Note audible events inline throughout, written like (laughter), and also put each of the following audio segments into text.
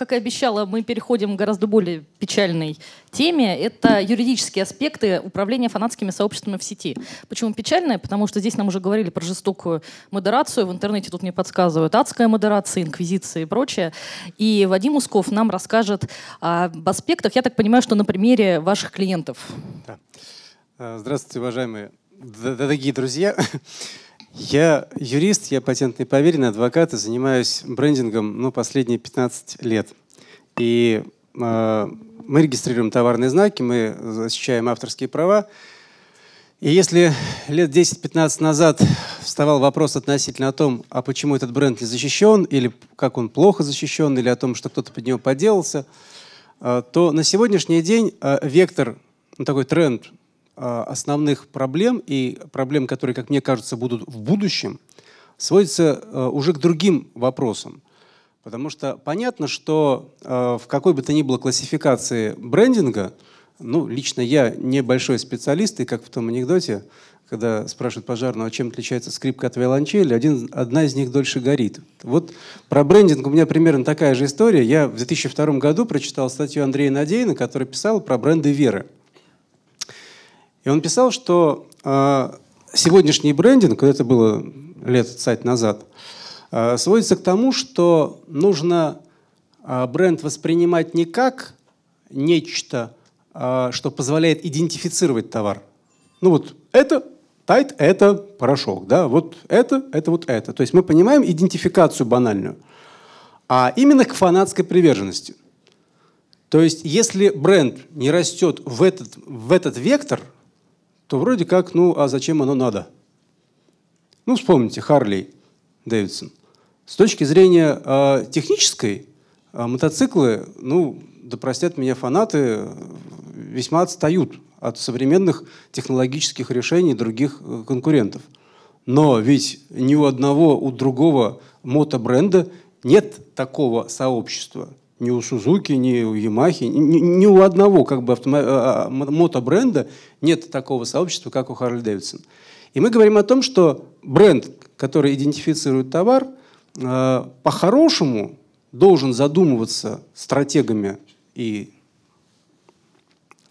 как и обещала, мы переходим к гораздо более печальной теме. Это юридические аспекты управления фанатскими сообществами в сети. Почему печальная? Потому что здесь нам уже говорили про жестокую модерацию. В интернете тут мне подсказывают адская модерация, инквизиция и прочее. И Вадим Усков нам расскажет об аспектах, я так понимаю, что на примере ваших клиентов. Да. Э, здравствуйте, уважаемые дорогие друзья. Я юрист, я патентный поверенный, адвокат и занимаюсь брендингом ну, последние 15 лет. И э, мы регистрируем товарные знаки, мы защищаем авторские права. И если лет 10-15 назад вставал вопрос относительно о том, а почему этот бренд не защищен, или как он плохо защищен, или о том, что кто-то под него подделался, а, то на сегодняшний день а, вектор, ну, такой тренд а, основных проблем и проблем, которые, как мне кажется, будут в будущем, сводится а, уже к другим вопросам. Потому что понятно, что а, в какой бы то ни было классификации брендинга, ну, лично я небольшой специалист, и как в том анекдоте, когда спрашивают пожарного, чем отличается скрипка от виолончели, один, одна из них дольше горит. Вот про брендинг у меня примерно такая же история. Я в 2002 году прочитал статью Андрея Надеина, который писал про бренды веры. И он писал, что э, сегодняшний брендинг, когда это было лет 30 назад, э, сводится к тому, что нужно э, бренд воспринимать не как нечто, э, что позволяет идентифицировать товар. Ну вот это тайт, это порошок, да, вот это, это вот это. То есть мы понимаем идентификацию банальную, а именно к фанатской приверженности. То есть если бренд не растет в этот, в этот вектор – то вроде как, ну, а зачем оно надо? Ну, вспомните, Харли Дэвидсон. С точки зрения э, технической, э, мотоциклы, ну, да простят меня фанаты, весьма отстают от современных технологических решений других э, конкурентов. Но ведь ни у одного, у другого мотобренда нет такого сообщества ни у Сузуки, ни у Ямахи, ни, ни у одного как бы, автомо- а, а, мотобренда нет такого сообщества, как у Харли Дэвидсон. И мы говорим о том, что бренд, который идентифицирует товар, а, по-хорошему должен задумываться стратегами и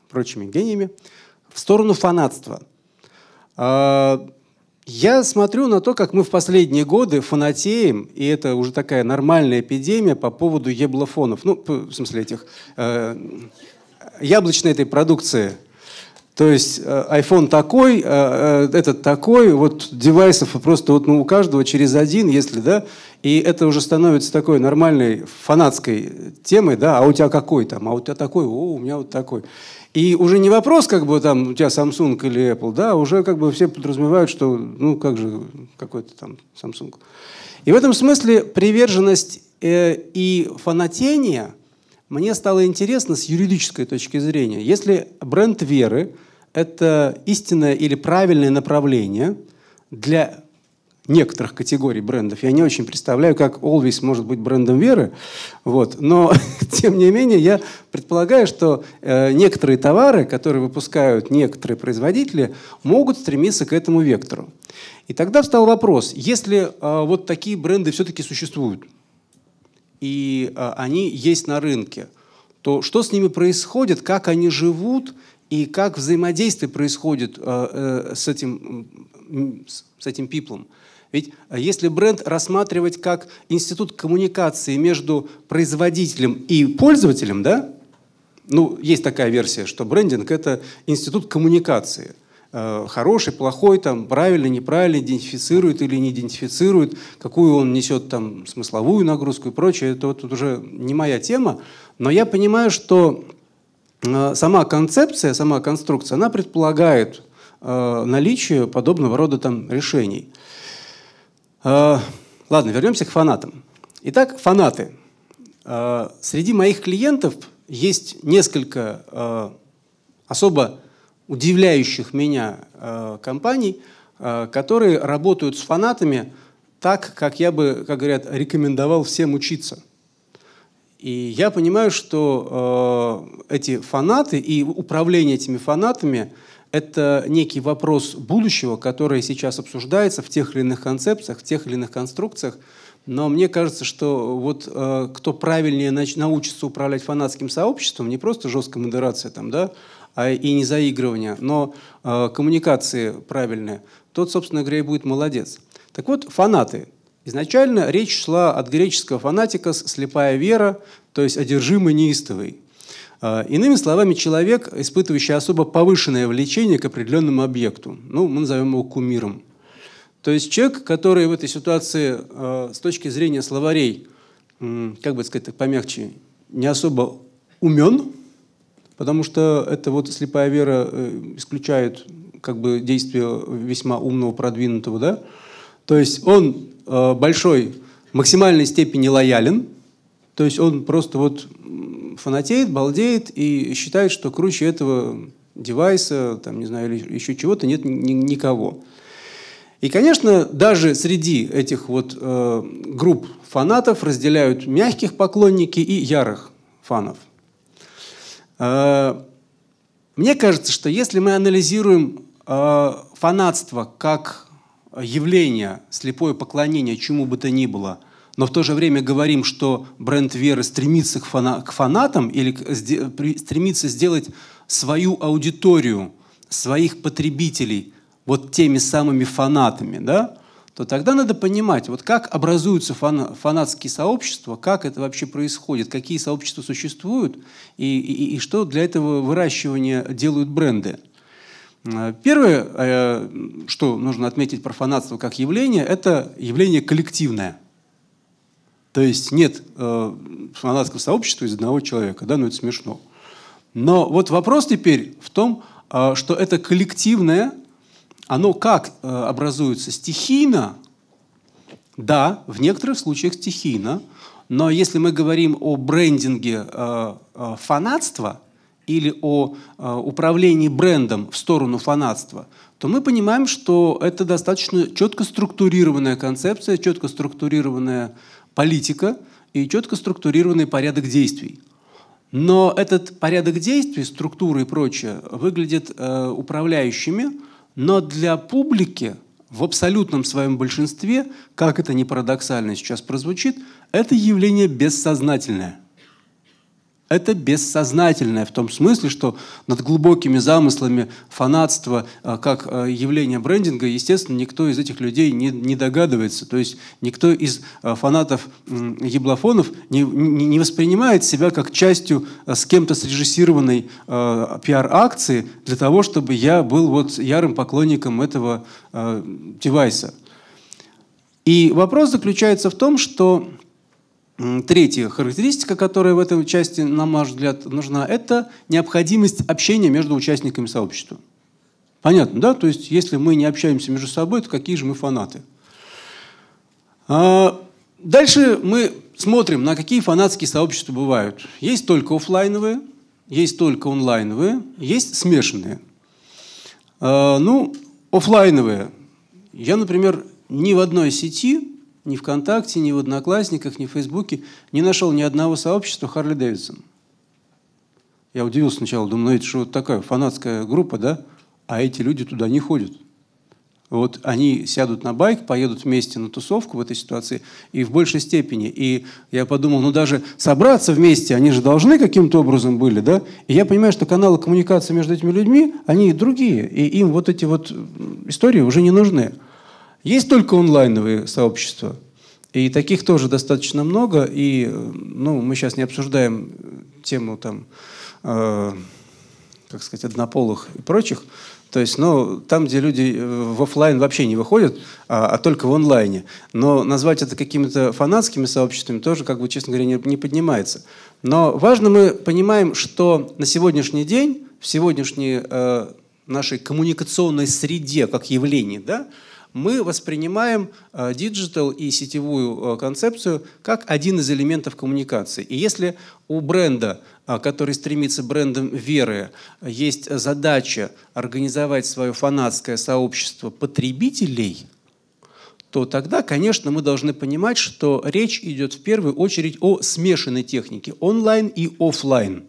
прочими гениями в сторону фанатства. Я смотрю на то, как мы в последние годы фанатеем, и это уже такая нормальная эпидемия по поводу еблофонов, ну, в смысле этих, э, яблочной этой продукции. То есть э, iPhone такой, э, э, этот такой, вот девайсов просто вот ну, у каждого через один, если, да, и это уже становится такой нормальной фанатской темой, да, а у тебя какой там, а у тебя такой, о, у меня вот такой. И уже не вопрос, как бы там у тебя Samsung или Apple, да, уже как бы все подразумевают, что ну как же какой-то там Samsung. И в этом смысле приверженность э, и фанатение мне стало интересно с юридической точки зрения. Если бренд веры – это истинное или правильное направление для некоторых категорий брендов. Я не очень представляю, как Always может быть брендом веры, вот. но (laughs) тем не менее я предполагаю, что э, некоторые товары, которые выпускают некоторые производители, могут стремиться к этому вектору. И тогда встал вопрос, если э, вот такие бренды все-таки существуют, и э, они есть на рынке, то что с ними происходит, как они живут и как взаимодействие происходит э, э, с этим, с этим пиплом. Ведь э, если бренд рассматривать как институт коммуникации между производителем и пользователем, да? Ну, есть такая версия, что брендинг – это институт коммуникации э, – хороший, плохой, там, правильно, неправильно, идентифицирует или не идентифицирует, какую он несет там смысловую нагрузку и прочее, это вот уже не моя тема. Но я понимаю, что э, сама концепция, сама конструкция, она предполагает наличие подобного рода там решений. Э, ладно, вернемся к фанатам. Итак, фанаты. Э, среди моих клиентов есть несколько э, особо удивляющих меня компаний, которые работают с фанатами так, как я бы, как говорят, рекомендовал всем учиться. И я понимаю, что эти фанаты и управление этими фанатами это некий вопрос будущего, который сейчас обсуждается в тех или иных концепциях, в тех или иных конструкциях. Но мне кажется, что вот э, кто правильнее научится управлять фанатским сообществом, не просто жесткая модерация там, да, а и не заигрывание, но э, коммуникации правильные, тот, собственно говоря, и будет молодец. Так вот, фанаты. Изначально речь шла от греческого фанатика «слепая вера», то есть одержимый неистовый. Э, иными словами, человек, испытывающий особо повышенное влечение к определенному объекту, ну, мы назовем его кумиром. То есть человек, который в этой ситуации э, с точки зрения словарей, как бы сказать так помягче, не особо умен, потому что эта вот слепая вера э, исключает как бы действие весьма умного, продвинутого, да? То есть он большой, максимальной степени лоялен, то есть он просто вот фанатеет, балдеет и считает, что круче этого девайса, там, не знаю, или еще чего-то нет ни никого. И, конечно, даже среди этих вот э, групп фанатов разделяют мягких поклонники и ярых фанов. Э, мне кажется, что если мы анализируем э, фанатство как явление, слепое поклонение чему бы то ни было – но в то же время говорим, что бренд веры стремится к, фана к фанатам или к стремится сделать свою аудиторию, своих потребителей вот теми самыми фанатами, да, то тогда надо понимать, вот как образуются фан фанатские сообщества, как это вообще происходит, какие сообщества существуют и, и, и что для этого выращивания делают бренды. Э, первое, э, что нужно отметить про фанатство как явление, это явление коллективное – то есть нет э, фанатского сообщества из одного человека, да, но ну, это смешно. Но вот вопрос теперь в том, э, что это коллективное, оно как э, образуется? Стихийно? Да, в некоторых случаях стихийно, но если мы говорим о брендинге э, э, фанатства или о э, управлении брендом в сторону фанатства, то мы понимаем, что это достаточно четко структурированная концепция, четко структурированная политика и четко структурированный порядок действий. Но этот порядок действий, структуры и прочее выглядит э, управляющими, но для публики в абсолютном своем большинстве, как это ни парадоксально сейчас прозвучит, это явление бессознательное – это бессознательное, в том смысле, что над глубокими замыслами фанатства а, как а, явление брендинга, естественно, никто из этих людей не, не догадывается. То есть никто из а, фанатов еблофонов не, не, не воспринимает себя как частью с кем-то срежиссированной э, пиар-акции для того, чтобы я был вот ярым поклонником этого э, девайса. И вопрос заключается в том, что Третья характеристика, которая в этой части, на наш взгляд, нужна, это необходимость общения между участниками сообщества. Понятно, да? То есть, если мы не общаемся между собой, то какие же мы фанаты? А, дальше мы смотрим, на какие фанатские сообщества бывают. Есть только офлайновые, есть только онлайновые, есть смешанные. А, ну, офлайновые. Я, например, ни в одной сети ни ВКонтакте, ни в Одноклассниках, ни в Фейсбуке не нашел ни одного сообщества Харли Дэвидсон. Я удивился сначала, думаю, ну это что такая фанатская группа, да? А эти люди туда не ходят. Вот они сядут на байк, поедут вместе на тусовку в этой ситуации, и в большей степени. И я подумал, ну даже собраться вместе, они же должны каким-то образом были, да? И я понимаю, что каналы коммуникации между этими людьми, они другие, и им вот эти вот истории уже не нужны. Есть только онлайновые сообщества, и таких тоже достаточно много. И ну, мы сейчас не обсуждаем тему там, э, как сказать, однополых и прочих. То есть, ну, там, где люди э, в офлайн вообще не выходят, а, а только в онлайне. Но назвать это какими-то фанатскими сообществами тоже, как бы, честно говоря, не, не поднимается. Но важно мы понимаем, что на сегодняшний день, в сегодняшней э, нашей коммуникационной среде как явление, да, мы воспринимаем э, диджитал и сетевую э, концепцию как один из элементов коммуникации. И если у бренда, э, который стремится брендом веры, есть задача организовать свое фанатское сообщество потребителей – то тогда, конечно, мы должны понимать, что речь идет в первую очередь о смешанной технике онлайн и офлайн.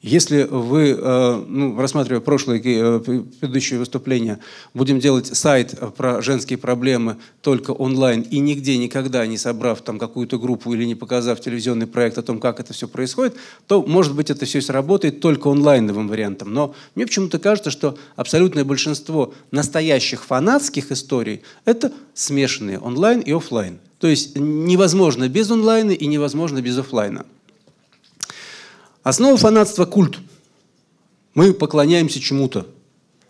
Если вы, э, ну, рассматривая прошлые э, предыдущие выступления, будем делать сайт э, про женские проблемы только онлайн и нигде никогда не собрав там какую-то группу или не показав телевизионный проект о том, как это все происходит, то, может быть, это все сработает только онлайновым вариантом. Но мне почему-то кажется, что абсолютное большинство настоящих фанатских историй – это смешанные онлайн и офлайн. То есть невозможно без онлайна и невозможно без офлайна. Основа фанатства – культ. Мы поклоняемся чему-то.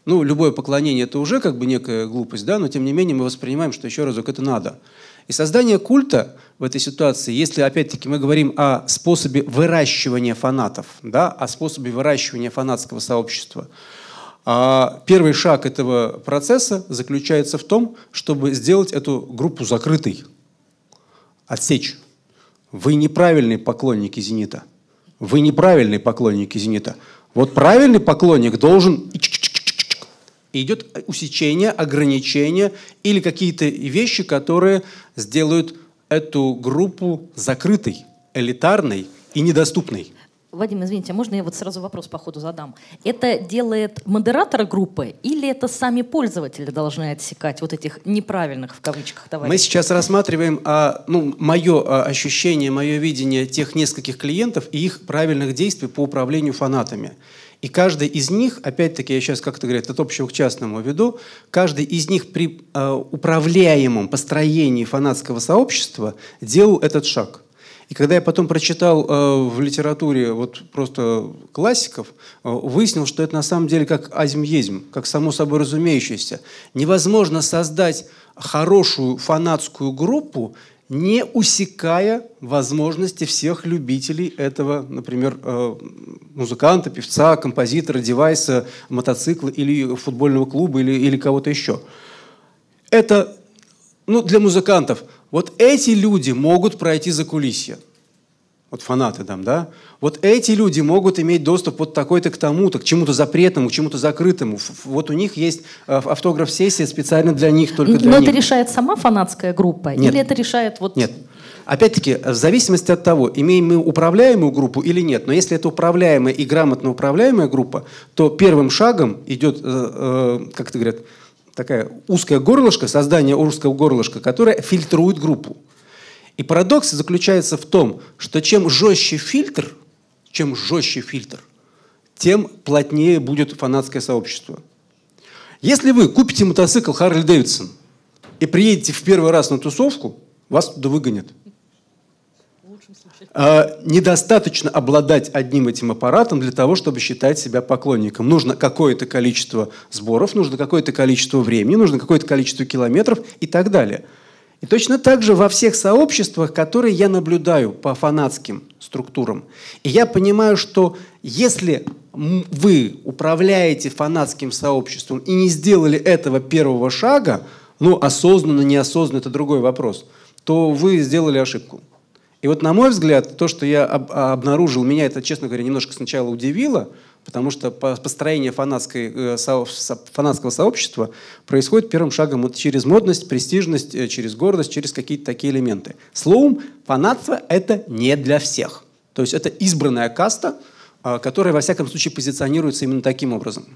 Ну, любое поклонение – это уже как бы некая глупость, да, но тем не менее мы воспринимаем, что еще разок это надо. И создание культа в этой ситуации, если опять-таки мы говорим о способе выращивания фанатов, да, о способе выращивания фанатского сообщества, а, первый шаг этого процесса заключается в том, чтобы сделать эту группу закрытой, отсечь. Вы неправильные поклонники «Зенита». Вы неправильные поклонники «Зенита». Вот правильный поклонник должен... идет усечение, ограничение или какие-то вещи, которые сделают эту группу закрытой, элитарной и недоступной. Вадим, извините, а можно я вот сразу вопрос по ходу задам? Это делает модератор группы или это сами пользователи должны отсекать вот этих неправильных в кавычках товарищей? Мы сейчас рассматриваем а, ну, мое а, ощущение, мое видение тех нескольких клиентов и их правильных действий по управлению фанатами. И каждый из них, опять-таки, я сейчас как-то говорю, от общего к частному веду, каждый из них при э, управляемом построении фанатского сообщества делал этот шаг – и когда я потом прочитал э, в литературе вот просто классиков, э, выяснил, что это на самом деле как азимьезм, как само собой разумеющееся. Невозможно создать хорошую фанатскую группу, не усекая возможности всех любителей этого, например, э, музыканта, певца, композитора, девайса, мотоцикла или футбольного клуба или, или кого-то еще. Это ну, для музыкантов – вот эти люди могут пройти за кулисье. Вот фанаты там, да? Вот эти люди могут иметь доступ вот такой-то к тому-то, к чему-то запретному, к чему-то закрытому. Вот у них есть а, автограф-сессия специально для них, только для Но них. Но это решает сама фанатская группа? Нет. Или это решает вот... Нет. Опять-таки, в зависимости от того, имеем мы управляемую группу или нет. Но если это управляемая и грамотно управляемая группа, то первым шагом идет, э, э, как это говорят, такая узкая горлышко, создание узкого горлышка, которое фильтрует группу. И парадокс заключается в том, что чем жестче фильтр, чем жестче фильтр, тем плотнее будет фанатское сообщество. Если вы купите мотоцикл Харли Дэвидсон и приедете в первый раз на тусовку, вас туда выгонят. А, недостаточно обладать одним этим аппаратом для того, чтобы считать себя поклонником. Нужно какое-то количество сборов, нужно какое-то количество времени, нужно какое-то количество километров и так далее. И точно так же во всех сообществах, которые я наблюдаю по фанатским структурам. И я понимаю, что если вы управляете фанатским сообществом и не сделали этого первого шага, ну, осознанно, неосознанно, это другой вопрос, то вы сделали ошибку. И вот, на мой взгляд, то, что я об, а, обнаружил, меня это, честно говоря, немножко сначала удивило, потому что построение фанатской, э, фанатского сообщества происходит первым шагом вот через модность, престижность, э, через гордость, через какие-то такие элементы. Словом, фанатство – это не для всех. То есть это избранная каста, а, которая, во всяком случае, позиционируется именно таким образом.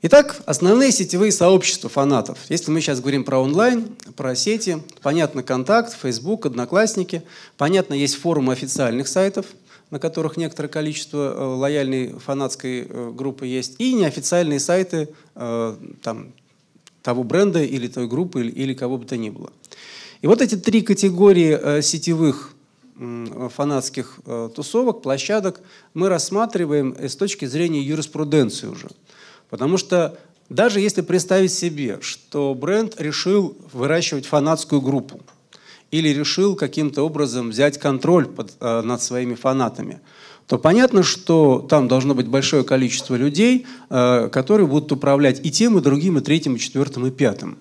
Итак, основные сетевые сообщества фанатов. Если мы сейчас говорим про онлайн, про сети, понятно контакт, Facebook, Одноклассники, понятно есть форумы официальных сайтов, на которых некоторое количество э, лояльной фанатской э, группы есть, и неофициальные сайты э, там, того бренда или той группы или, или кого бы то ни было. И вот эти три категории сетевых фанатских тусовок, площадок мы рассматриваем с точки зрения юриспруденции уже – Потому что даже если представить себе, что бренд решил выращивать фанатскую группу или решил каким-то образом взять контроль под, э, над своими фанатами, то понятно, что там должно быть большое количество людей, э, которые будут управлять и тем, и другим, и третьим, и четвертым, и пятым.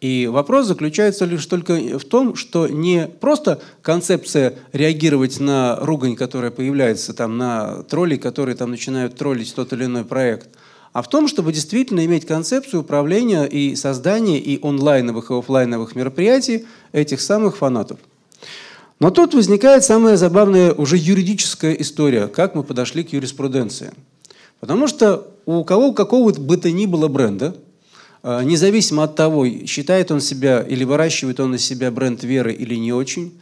И вопрос заключается лишь только в том, что не просто концепция реагировать на ругань, которая появляется там, на троллей, которые там начинают троллить тот или иной проект – а в том, чтобы действительно иметь концепцию управления и создания и онлайновых, и офлайновых мероприятий этих самых фанатов. Но тут возникает самая забавная уже юридическая история, как мы подошли к юриспруденции. Потому что у кого какого бы то ни было бренда, а, независимо от того, считает он себя или выращивает он из себя бренд веры или не очень,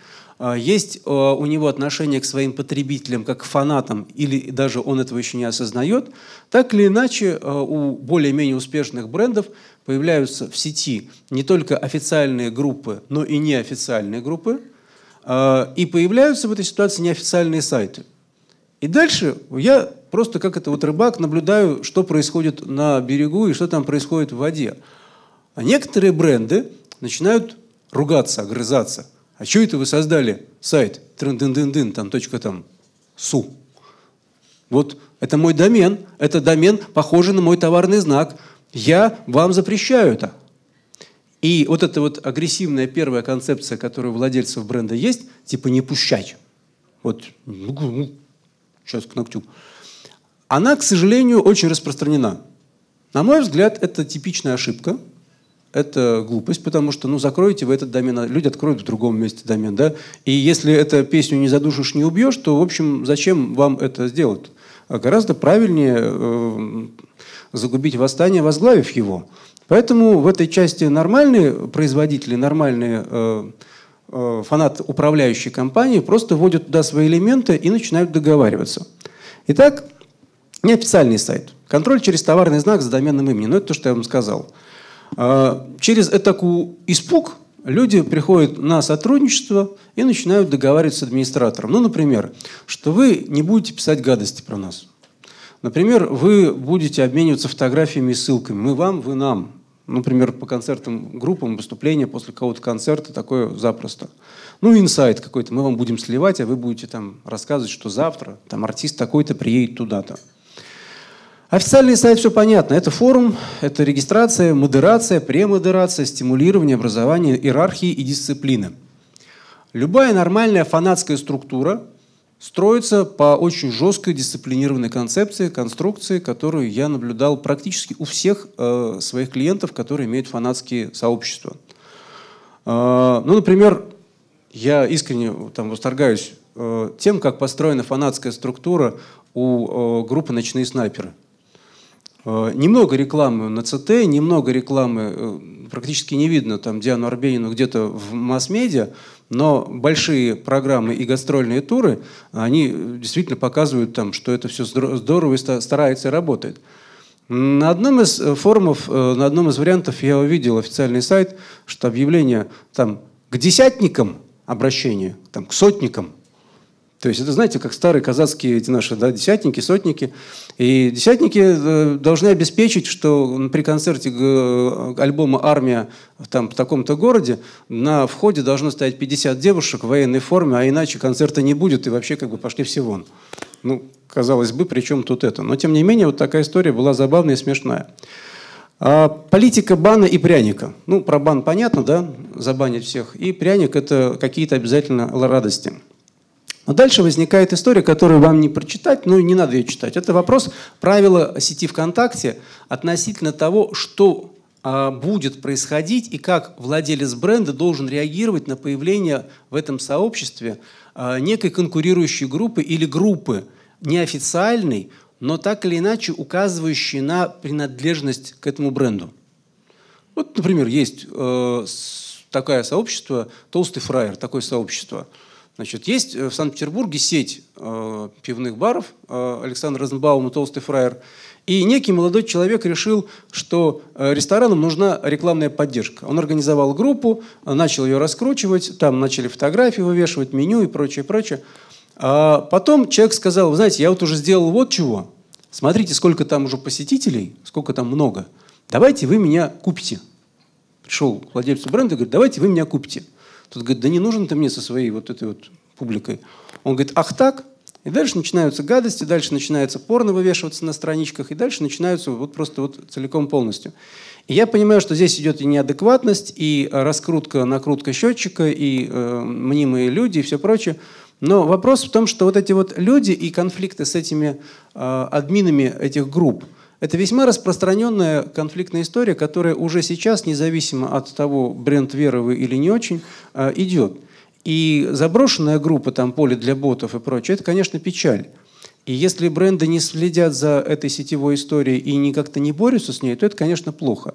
а, есть а, у него отношение к своим потребителям как к фанатам, или даже он этого еще не осознает, так или иначе а, у более-менее успешных брендов появляются в сети не только официальные группы, но и неофициальные группы, и появляются в этой ситуации неофициальные сайты. И дальше я просто как это вот рыбак наблюдаю, что происходит на берегу и что там происходит в воде. А некоторые бренды начинают ругаться, огрызаться – а что это вы создали сайт трын-дын-дын-дын, там точка там, су? Вот это мой домен, это домен, похожий на мой товарный знак. Я вам запрещаю это. И вот эта вот агрессивная первая концепция, которая у владельцев бренда есть, типа не пущать. Вот, ну, сейчас ну, ну, к ногтю. Она, к сожалению, очень распространена. На мой взгляд, это типичная ошибка – это глупость, потому что, ну, закроете вы этот домен, а люди откроют в другом месте домен, да? И если эту песню не задушишь, не убьешь, то, в общем, зачем вам это сделать? А гораздо правильнее э, загубить восстание, возглавив его. Поэтому в этой части нормальные производители, нормальные э, э, фанат управляющей компании просто вводят туда свои элементы и начинают договариваться. Итак, неофициальный сайт. Контроль через товарный знак за доменным именем. Ну, это то, что я вам сказал. А, через этаку испуг люди приходят на сотрудничество и начинают договариваться с администратором. Ну, например, что вы не будете писать гадости про нас. Например, вы будете обмениваться фотографиями и ссылками. Мы вам, вы нам. Например, по концертам, группам, выступления после кого то концерта, такое запросто. Ну, инсайт какой-то мы вам будем сливать, а вы будете там рассказывать, что завтра там артист такой-то приедет туда-то. Официальный сайт, все понятно. Это форум, это регистрация, модерация, премодерация, стимулирование, образование, иерархии и дисциплины. Любая нормальная фанатская структура строится по очень жесткой дисциплинированной концепции, конструкции, которую я наблюдал практически у всех э, своих клиентов, которые имеют фанатские сообщества. Э, ну, например, я искренне там восторгаюсь э, тем, как построена фанатская структура у э, группы «Ночные снайперы». Э, немного рекламы на ЦТ, немного рекламы, э, практически не видно там Диану Арбенину где-то в масс-медиа, но большие программы и гастрольные туры, они действительно показывают там, что это все здорово и старается и работает. На одном из э, форумов, на одном из вариантов я увидел официальный сайт, что объявление там к десятникам обращение, там, к сотникам – то есть это, знаете, как старые казацкие эти наши да, десятники, сотники. И десятники э, должны обеспечить, что при концерте э, альбома «Армия» там, в таком-то городе на входе должно стоять 50 девушек в военной форме, а иначе концерта не будет, и вообще как бы пошли все вон. Ну, казалось бы, при чем тут это? Но, тем не менее, вот такая история была забавная и смешная. А, политика бана и пряника. Ну, про бан понятно, да, забанить всех. И пряник – это какие-то обязательно радости – но дальше возникает история, которую вам не прочитать, ну и не надо ее читать. Это вопрос правила сети ВКонтакте относительно того, что а, будет происходить и как владелец бренда должен реагировать на появление в этом сообществе а, некой конкурирующей группы или группы неофициальной, но так или иначе указывающей на принадлежность к этому бренду. Вот, например, есть э, такое сообщество «Толстый фраер», такое сообщество – Значит, есть э, в Санкт-Петербурге сеть э, пивных баров э, Александр Розенбаум и Толстый фраер. И некий молодой человек решил, что э, ресторанам нужна рекламная поддержка. Он организовал группу, начал ее раскручивать, там начали фотографии вывешивать, меню и прочее, прочее. А потом человек сказал, вы знаете, я вот уже сделал вот чего. Смотрите, сколько там уже посетителей, сколько там много. Давайте вы меня купите. Пришел владелец бренда и говорит, давайте вы меня купите. Тот говорит, да не нужен ты мне со своей вот этой вот публикой. Он говорит, ах так? И дальше начинаются гадости, дальше начинается порно вывешиваться на страничках, и дальше начинаются вот просто вот целиком полностью. И я понимаю, что здесь идет и неадекватность, и э, раскрутка, накрутка счетчика, и э, мнимые люди, и все прочее. Но вопрос в том, что вот эти вот люди и конфликты с этими э, админами этих групп – это весьма распространенная конфликтная история, которая уже сейчас, независимо от того, бренд веровый или не очень, а, идет. И заброшенная группа, там поле для ботов и прочее, это, конечно, печаль. И если бренды не следят за этой сетевой историей и никак то не борются с ней, то это, конечно, плохо.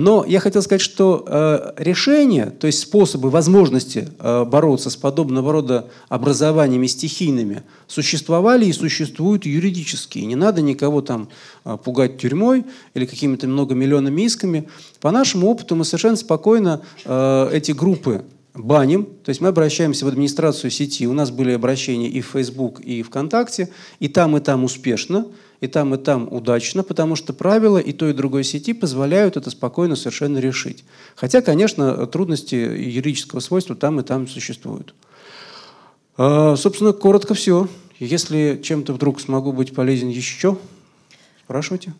Но я хотел сказать, что э, решения, то есть способы, возможности э, бороться с подобного рода образованиями стихийными существовали и существуют юридически. И не надо никого там э, пугать тюрьмой или какими-то многомиллионными исками. По нашему опыту мы совершенно спокойно э, эти группы баним, то есть мы обращаемся в администрацию сети. У нас были обращения и в Facebook, и ВКонтакте, и там, и там успешно и там, и там удачно, потому что правила и той, и другой сети позволяют это спокойно совершенно решить. Хотя, конечно, трудности юридического свойства там и там существуют. А, собственно, коротко все. Если чем-то вдруг смогу быть полезен еще, спрашивайте.